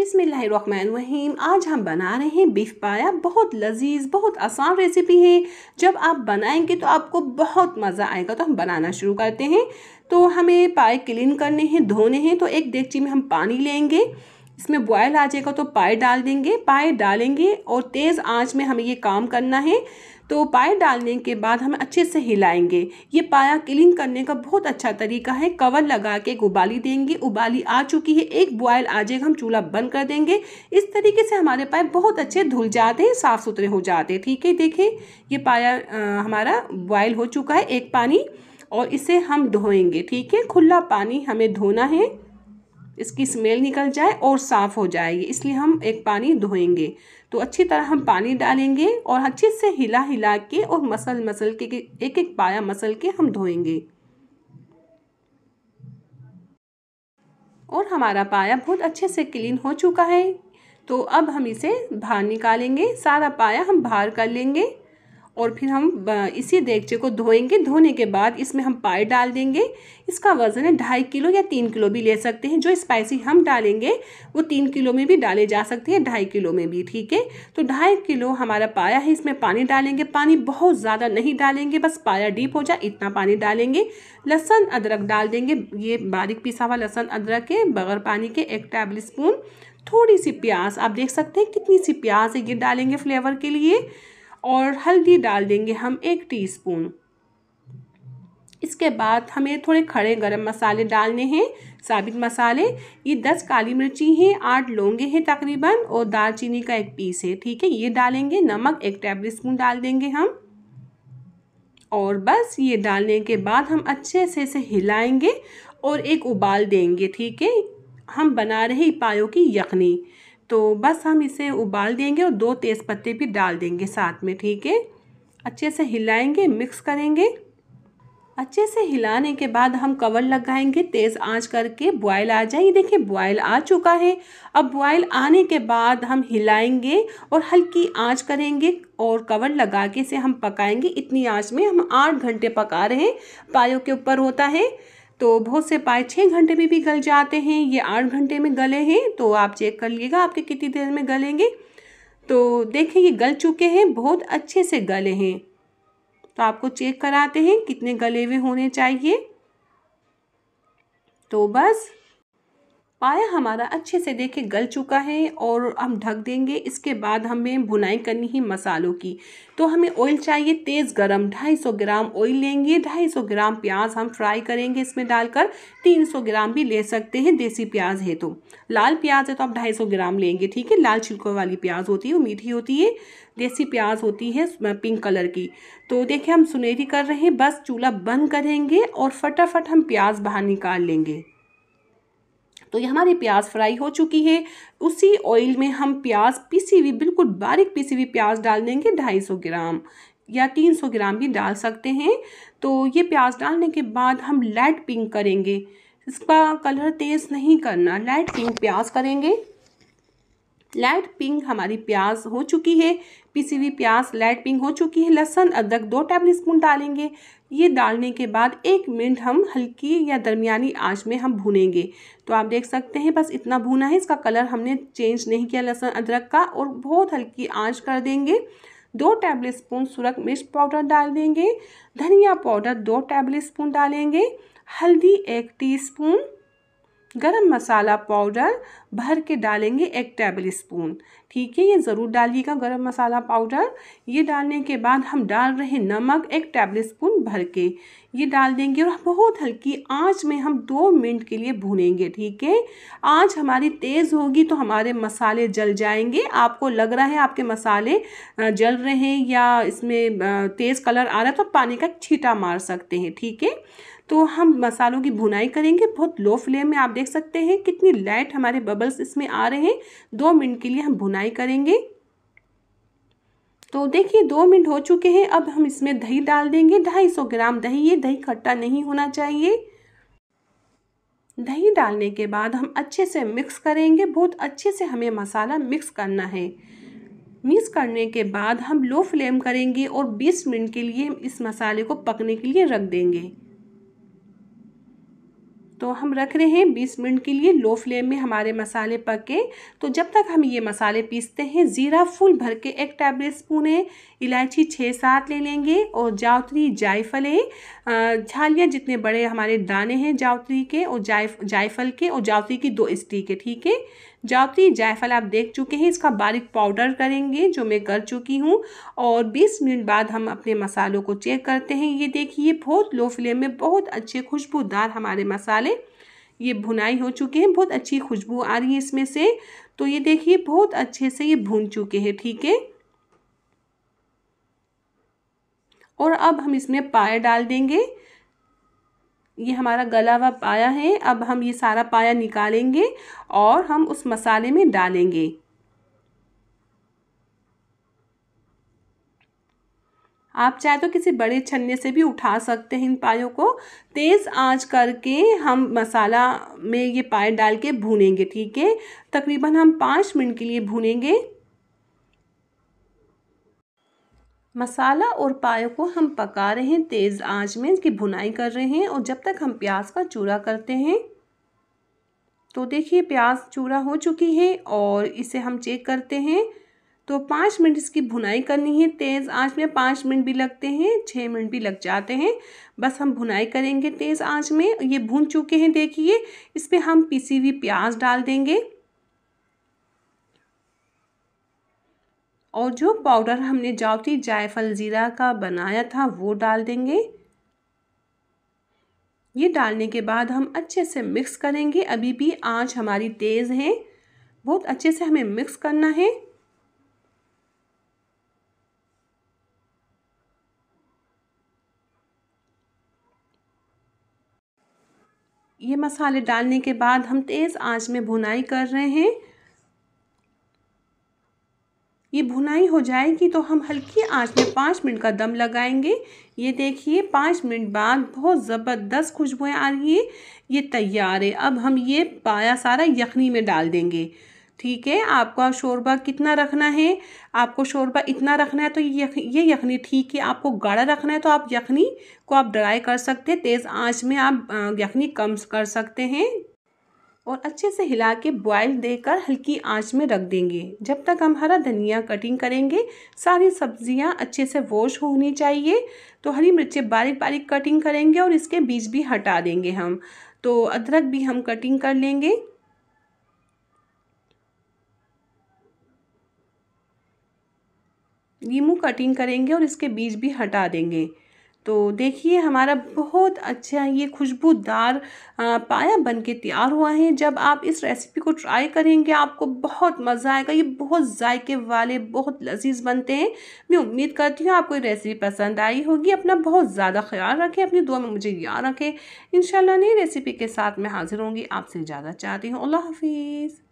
बिसमीम आज हम बना रहे हैं बीफ पाया बहुत लजीज बहुत आसान रेसिपी है जब आप बनाएंगे तो आपको बहुत मज़ा आएगा तो हम बनाना शुरू करते हैं तो हमें पाए क्लीन करने हैं धोने हैं तो एक डेगची में हम पानी लेंगे इसमें बॉयल आ जाएगा तो पाए डाल देंगे पाए डालेंगे और तेज़ आँच में हमें ये काम करना है तो पाया डालने के बाद हम अच्छे से हिलाएंगे ये पाया क्लीन करने का बहुत अच्छा तरीका है कवर लगा के एक उबाली देंगे उबाली आ चुकी है एक बॉयल आ जाएगा हम चूल्हा बंद कर देंगे इस तरीके से हमारे पाए बहुत अच्छे धुल जाते हैं साफ़ सुथरे हो जाते हैं ठीक है देखिए ये पाया आ, हमारा बॉयल हो चुका है एक पानी और इसे हम धोएंगे ठीक है खुला पानी हमें धोना है इसकी स्मेल निकल जाए और साफ़ हो जाएगी इसलिए हम एक पानी धोएंगे तो अच्छी तरह हम पानी डालेंगे और अच्छे से हिला हिला के और मसल मसल के एक एक पाया मसल के हम धोएंगे और हमारा पाया बहुत अच्छे से क्लीन हो चुका है तो अब हम इसे बाहर निकालेंगे सारा पाया हम बाहर कर लेंगे और फिर हम इसी देगचे को धोएंगे धोने के बाद इसमें हम पाए डाल देंगे इसका वज़न है ढाई किलो या तीन किलो भी ले सकते हैं जो स्पाइसी हम डालेंगे वो तीन किलो में भी डाले जा सकते हैं ढाई किलो में भी ठीक है तो ढाई किलो हमारा पाया है इसमें पानी डालेंगे पानी बहुत ज़्यादा नहीं डालेंगे बस पाया डीप हो जाए इतना पानी डालेंगे लहसन अदरक डाल देंगे ये बारीक पिसा हुआ लहसन अदरक है बगैर पानी के एक टेबल स्पून थोड़ी सी प्याज आप देख सकते हैं कितनी सी प्याज है ये डालेंगे फ्लेवर के लिए और हल्दी डाल देंगे हम एक टीस्पून इसके बाद हमें थोड़े खड़े गरम मसाले डालने हैं साबित मसाले ये दस काली मिर्ची हैं आठ लौंगे हैं तकरीबन और दालचीनी का एक पीस है ठीक है ये डालेंगे नमक एक टेबल स्पून डाल देंगे हम और बस ये डालने के बाद हम अच्छे से इसे हिलाएंगे और एक उबाल देंगे ठीक है हम बना रहे पायों की यखनी तो बस हम इसे उबाल देंगे और दो तेज़ पत्ते भी डाल देंगे साथ में ठीक है अच्छे से हिलाएंगे मिक्स करेंगे अच्छे से हिलाने के बाद हम कवर लगाएंगे तेज़ आंच करके बॉयल आ जाए देखिए बॉयल आ चुका है अब बॉयल आने के बाद हम हिलाएंगे और हल्की आंच करेंगे और कवर लगा के इसे हम पकाएंगे इतनी आंच में हम आठ घंटे पका रहे हैं पायों के ऊपर होता है तो बहुत से पाए छः घंटे में भी गल जाते हैं ये आठ घंटे में गले हैं तो आप चेक कर लीजिएगा आपके कितनी देर में गलेंगे तो देखें ये गल चुके हैं बहुत अच्छे से गले हैं तो आपको चेक कराते हैं कितने गले हुए होने चाहिए तो बस पाया हमारा अच्छे से देखे गल चुका है और हम ढक देंगे इसके बाद हमें भुनाई करनी है मसालों की तो हमें ऑयल चाहिए तेज़ गरम 250 ग्राम ऑयल लेंगे 250 ग्राम प्याज हम फ्राई करेंगे इसमें डालकर 300 ग्राम भी ले सकते हैं देसी प्याज है तो लाल प्याज है तो आप 250 ग्राम लेंगे ठीक है लाल छिलकों वाली प्याज होती है वो मीठी होती है देसी प्याज होती है पिंक कलर की तो देखिए हम सुनहरी कर रहे हैं बस चूल्हा बंद करेंगे और फटाफट हम प्याज बाहर निकाल लेंगे तो ये हमारी प्याज फ्राई हो चुकी है उसी ऑयल में हम प्याज पीसी हुई बिल्कुल बारीक पीसी हुई प्याज डाल देंगे ढाई सौ ग्राम या तीन सौ ग्राम भी डाल सकते हैं तो ये प्याज डालने के बाद हम लाइट पिंक करेंगे इसका कलर तेज़ नहीं करना लाइट पिंक प्याज करेंगे लाइट पिंक हमारी प्याज हो चुकी है पीसी हुई प्याज लाइट पिंक हो चुकी है लहसन अदरक दो टेबल स्पून डालेंगे ये डालने के बाद एक मिनट हम हल्की या दरमियानी आंच में हम भूनेंगे तो आप देख सकते हैं बस इतना भूना है इसका कलर हमने चेंज नहीं किया लहसुन अदरक का और बहुत हल्की आंच कर देंगे दो टेबल स्पून सुरख मिर्च पाउडर डाल देंगे धनिया पाउडर दो टेबल स्पून डालेंगे हल्दी एक टीस्पून गरम मसाला पाउडर भर के डालेंगे एक टेबल स्पून ठीक है ये ज़रूर डालिएगा गरम मसाला पाउडर ये डालने के बाद हम डाल रहे नमक एक टेबल स्पून भर के ये डाल देंगे और बहुत हल्की आंच में हम दो मिनट के लिए भूनेंगे ठीक है आंच हमारी तेज़ होगी तो हमारे मसाले जल जाएंगे आपको लग रहा है आपके मसाले जल रहे हैं या इसमें तेज़ कलर आ रहा है तो पानी का छीटा मार सकते हैं ठीक है तो हम मसालों की भुनाई करेंगे बहुत लो फ्लेम में आप देख सकते हैं कितनी लाइट हमारे बबल्स इसमें आ रहे हैं दो मिनट के लिए हम भुनाई बुनाई करेंगे तो देखिए दो मिनट हो चुके हैं अब हम इसमें दही डाल देंगे ढाई सौ ग्राम दही ये दही खट्टा नहीं होना चाहिए दही डालने के बाद हम अच्छे से मिक्स करेंगे बहुत अच्छे से हमें मसाला मिक्स करना है मिक्स करने के बाद हम लो फ्लेम करेंगे और 20 मिनट के लिए इस मसाले को पकने के लिए रख देंगे तो हम रख रहे हैं बीस मिनट के लिए लो फ्लेम में हमारे मसाले पके तो जब तक हम ये मसाले पीसते हैं ज़ीरा फुल भर के एक टेबल स्पून है इलायची छः सात ले लेंगे और जावत्री जायफल है झालियाँ जितने बड़े हमारे दाने हैं जावत्री के और जाय जायफल के और जावत्री की दो स्टीक है ठीक है जावत्री जायफल आप देख चुके हैं इसका बारीक पाउडर करेंगे जो मैं कर चुकी हूँ और 20 मिनट बाद हम अपने मसालों को चेक करते हैं ये देखिए बहुत लो फ्लेम में बहुत अच्छे खुशबूदार हमारे मसाले ये भुनाई हो चुके हैं बहुत अच्छी खुशबू आ रही है इसमें से तो ये देखिए बहुत अच्छे से ये भून चुके हैं ठीक है थीके? और अब हम इसमें पाया डाल देंगे ये हमारा गला हुआ पाया है अब हम ये सारा पाया निकालेंगे और हम उस मसाले में डालेंगे आप चाहे तो किसी बड़े छन्ने से भी उठा सकते हैं इन पायों को तेज़ आंच करके हम मसाला में ये पाए डाल के भूनेंगे ठीक है तकरीबन हम पाँच मिनट के लिए भूनेंगे मसाला और पायों को हम पका रहे हैं तेज़ आंच में इसकी भुनाई कर रहे हैं और जब तक हम प्याज का चूरा करते हैं तो देखिए प्याज चूरा हो चुकी है और इसे हम चेक करते हैं तो पाँच मिनट इसकी भुनाई करनी है तेज़ आंच में पाँच मिनट भी लगते हैं छः मिनट भी लग जाते हैं बस हम भुनाई करेंगे तेज़ आंच में ये भून चुके हैं देखिए इस पर हम पीसी हुई प्याज डाल देंगे और जो पाउडर हमने जावती जायफल ज़ीरा का बनाया था वो डाल देंगे ये डालने के बाद हम अच्छे से मिक्स करेंगे अभी भी आंच हमारी तेज़ है बहुत अच्छे से हमें मिक्स करना है ये मसाले डालने के बाद हम तेज़ आंच में भुनाई कर रहे हैं ये भुनाई हो जाएगी तो हम हल्की आंच में पाँच मिनट का दम लगाएंगे ये देखिए पाँच मिनट बाद बहुत ज़बरदस्त खुशबूएँ आ रही है ये तैयार है अब हम ये पाया सारा यखनी में डाल देंगे ठीक है आपका शोरबा कितना रखना है आपको शोरबा इतना रखना है तो ये यख, ये यखनी ठीक है आपको गाढ़ा रखना है तो आप यखनी को आप ड्राई कर सकते हैं तेज़ आँच में आप यखनी कम कर सकते हैं और अच्छे से हिला के बॉयल देकर हल्की आंच में रख देंगे जब तक हम हरा धनिया कटिंग करेंगे सारी सब्जियां अच्छे से वॉश होनी चाहिए तो हरी मिर्चें बारीक बारीक कटिंग करेंगे और इसके बीज भी हटा देंगे हम तो अदरक भी हम कटिंग कर लेंगे नींबू कटिंग करेंगे और इसके बीज भी हटा देंगे तो देखिए हमारा बहुत अच्छा ये खुशबूदार पाया बन के तैयार हुआ है जब आप इस रेसिपी को ट्राई करेंगे आपको बहुत मज़ा आएगा ये बहुत जायके वाले बहुत लजीज बनते हैं मैं उम्मीद करती हूँ आपको ये रेसिपी पसंद आई होगी अपना बहुत ज़्यादा ख्याल रखें अपनी दुआ में मुझे याद रखें इन नई रेसिपी के साथ मैं हाज़िर होंगी आपसे ज़्यादा चाहती हूँ अल्लाह हाफिज़